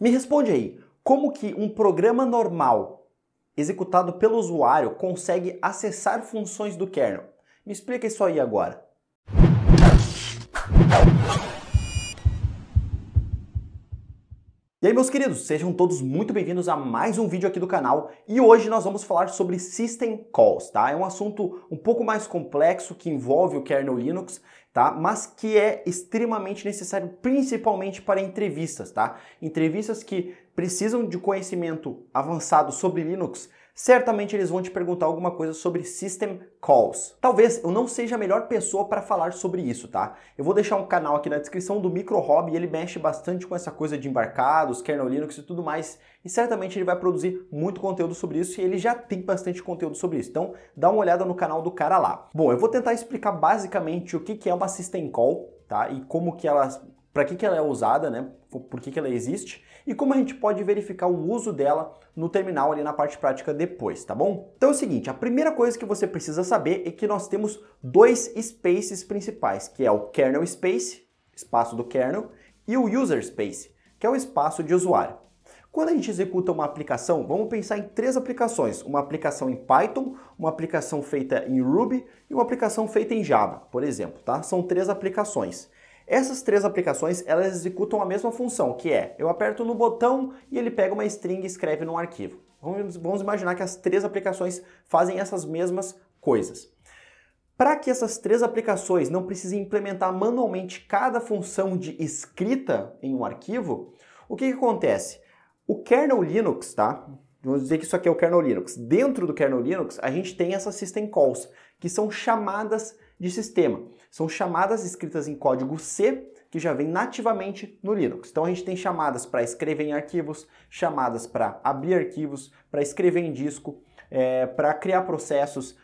Me responde aí, como que um programa normal executado pelo usuário consegue acessar funções do kernel? Me explica isso aí agora. E aí, meus queridos, sejam todos muito bem-vindos a mais um vídeo aqui do canal e hoje nós vamos falar sobre System Calls, tá? É um assunto um pouco mais complexo que envolve o kernel Linux, tá? Mas que é extremamente necessário, principalmente para entrevistas, tá? Entrevistas que precisam de conhecimento avançado sobre Linux certamente eles vão te perguntar alguma coisa sobre System Calls. Talvez eu não seja a melhor pessoa para falar sobre isso, tá? Eu vou deixar um canal aqui na descrição do Micro Hobby, ele mexe bastante com essa coisa de embarcados, kernel Linux e tudo mais, e certamente ele vai produzir muito conteúdo sobre isso e ele já tem bastante conteúdo sobre isso. Então, dá uma olhada no canal do cara lá. Bom, eu vou tentar explicar basicamente o que é uma System Call, tá? E como que ela para que, que ela é usada, né? por que, que ela existe e como a gente pode verificar o uso dela no terminal ali na parte prática depois, tá bom? Então é o seguinte, a primeira coisa que você precisa saber é que nós temos dois spaces principais, que é o kernel space, espaço do kernel, e o user space, que é o espaço de usuário. Quando a gente executa uma aplicação, vamos pensar em três aplicações: uma aplicação em Python, uma aplicação feita em Ruby e uma aplicação feita em Java, por exemplo, tá? São três aplicações. Essas três aplicações, elas executam a mesma função, que é, eu aperto no botão e ele pega uma string e escreve num arquivo. Vamos, vamos imaginar que as três aplicações fazem essas mesmas coisas. Para que essas três aplicações não precisem implementar manualmente cada função de escrita em um arquivo, o que, que acontece? O kernel Linux, tá? Vamos dizer que isso aqui é o kernel Linux. Dentro do kernel Linux, a gente tem essas system calls, que são chamadas de sistema. São chamadas escritas em código C que já vem nativamente no Linux. Então a gente tem chamadas para escrever em arquivos, chamadas para abrir arquivos, para escrever em disco, é, para criar processos.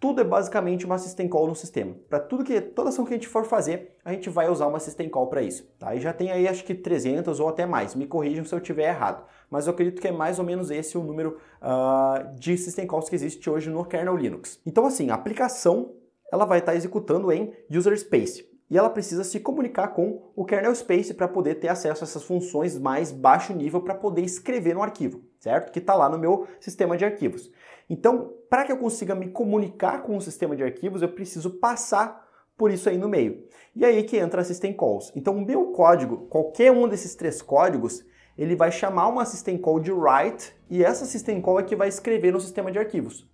Tudo é basicamente uma system call no sistema. Para tudo que toda ação que a gente for fazer, a gente vai usar uma system call para isso. Tá? E já tem aí acho que 300 ou até mais. Me corrijam se eu tiver errado. Mas eu acredito que é mais ou menos esse o número uh, de system calls que existe hoje no kernel Linux. Então assim, a aplicação ela vai estar tá executando em user space. E ela precisa se comunicar com o kernel space para poder ter acesso a essas funções mais baixo nível para poder escrever no arquivo, certo? Que está lá no meu sistema de arquivos. Então, para que eu consiga me comunicar com o sistema de arquivos, eu preciso passar por isso aí no meio. E aí que entra a System Calls. Então, o meu código, qualquer um desses três códigos, ele vai chamar uma System Call de write e essa System Call é que vai escrever no sistema de arquivos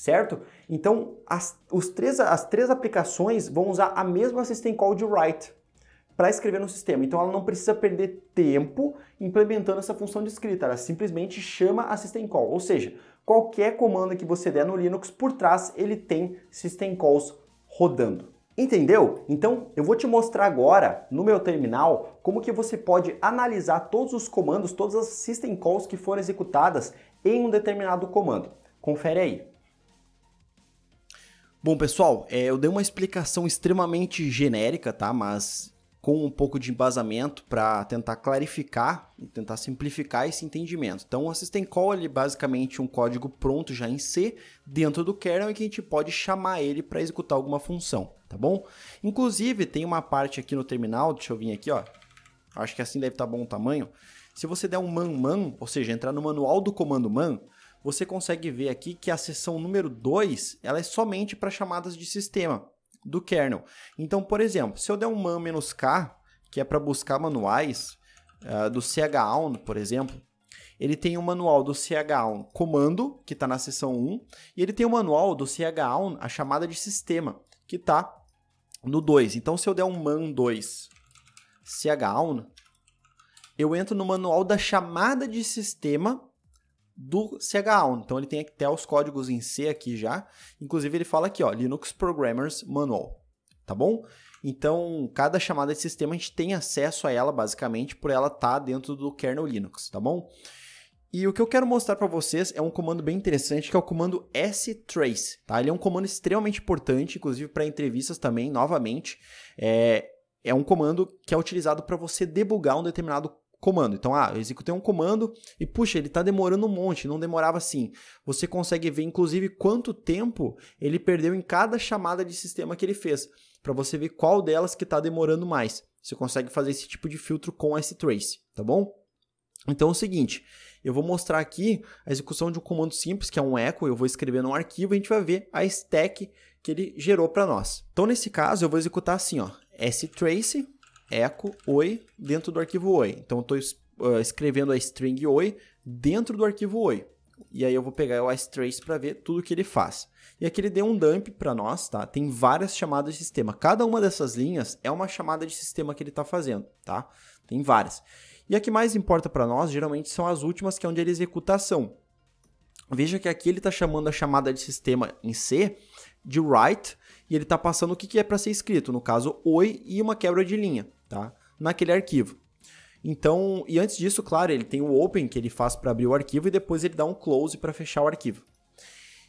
certo? Então, as, os três, as três aplicações vão usar a mesma system call de write para escrever no sistema. Então, ela não precisa perder tempo implementando essa função de escrita. Ela simplesmente chama a system call. Ou seja, qualquer comando que você der no Linux por trás, ele tem system calls rodando. Entendeu? Então eu vou te mostrar agora no meu terminal como que você pode analisar todos os comandos, todas as system calls que foram executadas em um determinado comando. Confere aí. Bom, pessoal, é, eu dei uma explicação extremamente genérica, tá? Mas com um pouco de embasamento para tentar clarificar e tentar simplificar esse entendimento. Então, o Assistant Call é basicamente um código pronto já em C dentro do kernel e que a gente pode chamar ele para executar alguma função, tá bom? Inclusive, tem uma parte aqui no terminal, deixa eu vir aqui, ó. Acho que assim deve estar tá bom o tamanho. Se você der um man man, ou seja, entrar no manual do comando man, você consegue ver aqui que a seção número 2 ela é somente para chamadas de sistema do kernel. Então, por exemplo, se eu der um man-k, que é para buscar manuais uh, do chown, por exemplo, ele tem o um manual do chown comando, que está na seção 1, e ele tem o um manual do chown, a chamada de sistema, que está no 2. Então, se eu der um man2 chown, eu entro no manual da chamada de sistema do CHAON. Então ele tem até os códigos em C aqui já. Inclusive ele fala aqui, ó, Linux Programmers Manual, tá bom? Então, cada chamada de sistema a gente tem acesso a ela basicamente por ela estar tá dentro do kernel Linux, tá bom? E o que eu quero mostrar para vocês é um comando bem interessante, que é o comando strace, tá? Ele é um comando extremamente importante, inclusive para entrevistas também, novamente. É, é um comando que é utilizado para você debugar um determinado comando. Então, ah, eu executei um comando e, puxa, ele está demorando um monte, não demorava assim. Você consegue ver, inclusive, quanto tempo ele perdeu em cada chamada de sistema que ele fez, para você ver qual delas que está demorando mais. Você consegue fazer esse tipo de filtro com s trace, tá bom? Então é o seguinte, eu vou mostrar aqui a execução de um comando simples, que é um echo, eu vou escrever num arquivo e a gente vai ver a stack que ele gerou para nós. Então nesse caso eu vou executar assim, ó, strace echo oi dentro do arquivo oi. Então eu estou uh, ah, escrevendo a string oi dentro do arquivo oi. E aí eu vou pegar o iStrace para ver tudo que ele faz. E aqui ele deu um dump para nós, tá? Tem várias chamadas de sistema. Cada uma dessas linhas é uma chamada de sistema que ele está fazendo, tá? Tem várias. E a que mais importa para nós, geralmente, são as últimas, que é onde ele executa a ação. Veja que aqui ele está chamando a chamada de sistema em C, de write e ele está passando o que, que é para ser escrito, no caso oi e uma quebra de linha, tá? Naquele arquivo. Então, e antes disso, claro, ele tem o open que ele faz para abrir o arquivo e depois ele dá um close para fechar o arquivo.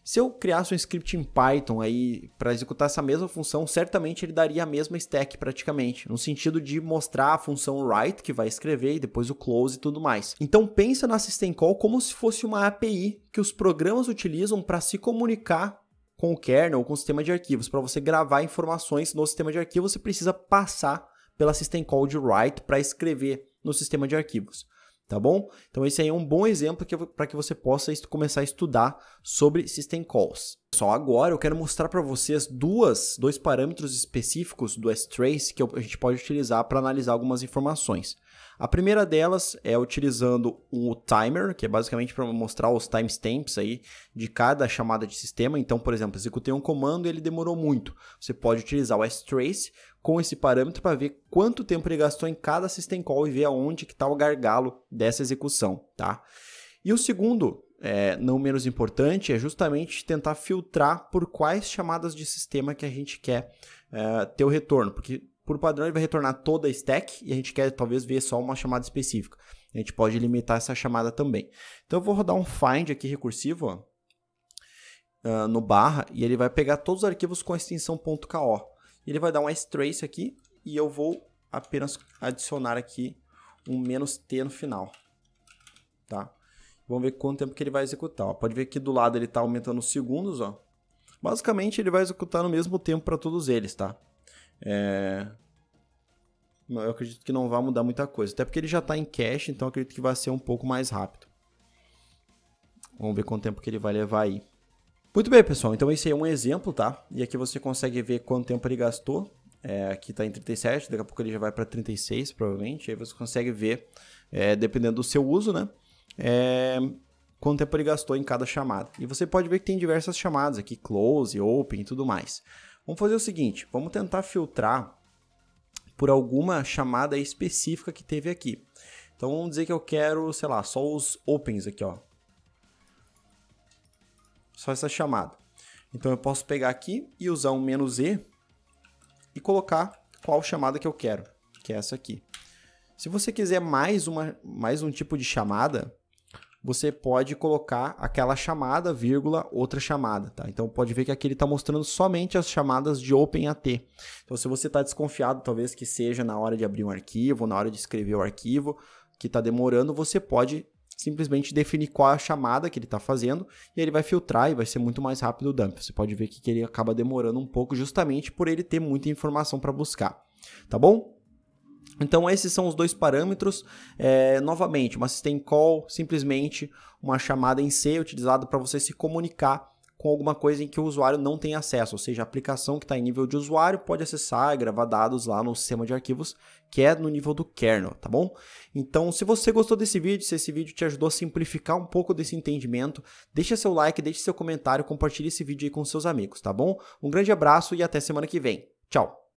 Se eu criasse um script em Python aí para executar essa mesma função, certamente ele daria a mesma stack praticamente, no sentido de mostrar a função write que vai escrever e depois o close e tudo mais. Então pensa na System Call como se fosse uma API que os programas utilizam para se comunicar com o kernel ou com o sistema de arquivos. Para você gravar informações no sistema de arquivos você precisa passar pela system call de write para escrever no sistema de arquivos. Tá bom? Então, esse aí é um bom exemplo para que você possa começar a estudar sobre system calls. Só agora eu quero mostrar para vocês duas, dois parâmetros específicos do strace que a gente pode utilizar para analisar algumas informações. A primeira delas é utilizando o timer, que é basicamente para mostrar os timestamps aí de cada chamada de sistema. Então, por exemplo, executei um comando e ele demorou muito. Você pode utilizar o strace com esse parâmetro para ver quanto tempo ele gastou em cada system call e ver aonde que está o gargalo dessa execução, tá? E o segundo é, não menos importante, é justamente tentar filtrar por quais chamadas de sistema que a gente quer é, ter o retorno, porque por padrão ele vai retornar toda a stack e a gente quer talvez ver só uma chamada específica. A gente pode limitar essa chamada também. Então eu vou rodar um find aqui recursivo ó, uh, no barra e ele vai pegar todos os arquivos com a extensão .ko. Ele vai dar um strace aqui e eu vou apenas adicionar aqui um "-t" no final, tá? Vamos ver quanto tempo que ele vai executar. Ó. Pode ver que do lado ele está aumentando os segundos. Ó. Basicamente, ele vai executar no mesmo tempo para todos eles, tá? É... Eu acredito que não vai mudar muita coisa. Até porque ele já está em cache, então acredito que vai ser um pouco mais rápido. Vamos ver quanto tempo que ele vai levar aí. Muito bem, pessoal. Então esse aí é um exemplo, tá? E aqui você consegue ver quanto tempo ele gastou. É, aqui está em 37, daqui a pouco ele já vai para 36, provavelmente. Aí você consegue ver, é, dependendo do seu uso, né? é, quanto tempo ele gastou em cada chamada. E você pode ver que tem diversas chamadas aqui, close, open e tudo mais. Vamos fazer o seguinte, vamos tentar filtrar por alguma chamada específica que teve aqui. Então vamos dizer que eu quero, sei lá, só os opens aqui, ó. Só essa chamada. Então eu posso pegar aqui e usar um menos "-e", e colocar qual chamada que eu quero, que é essa aqui. Se você quiser mais, uma, mais um tipo de chamada, você pode colocar aquela chamada, vírgula, outra chamada, tá? Então pode ver que aqui ele está mostrando somente as chamadas de OpenAT. Então se você está desconfiado, talvez que seja na hora de abrir um arquivo, na hora de escrever o arquivo, que está demorando, você pode simplesmente definir qual é a chamada que ele está fazendo e ele vai filtrar e vai ser muito mais rápido o dump. Você pode ver que ele acaba demorando um pouco justamente por ele ter muita informação para buscar, tá bom? Então, esses são os dois parâmetros. É, novamente, uma System call, simplesmente uma chamada em C utilizada para você se comunicar com alguma coisa em que o usuário não tem acesso, ou seja, a aplicação que está em nível de usuário pode acessar e gravar dados lá no sistema de arquivos, que é no nível do kernel, tá bom? Então, se você gostou desse vídeo, se esse vídeo te ajudou a simplificar um pouco desse entendimento, deixa seu like, deixa seu comentário, compartilhe esse vídeo aí com seus amigos, tá bom? Um grande abraço e até semana que vem. Tchau!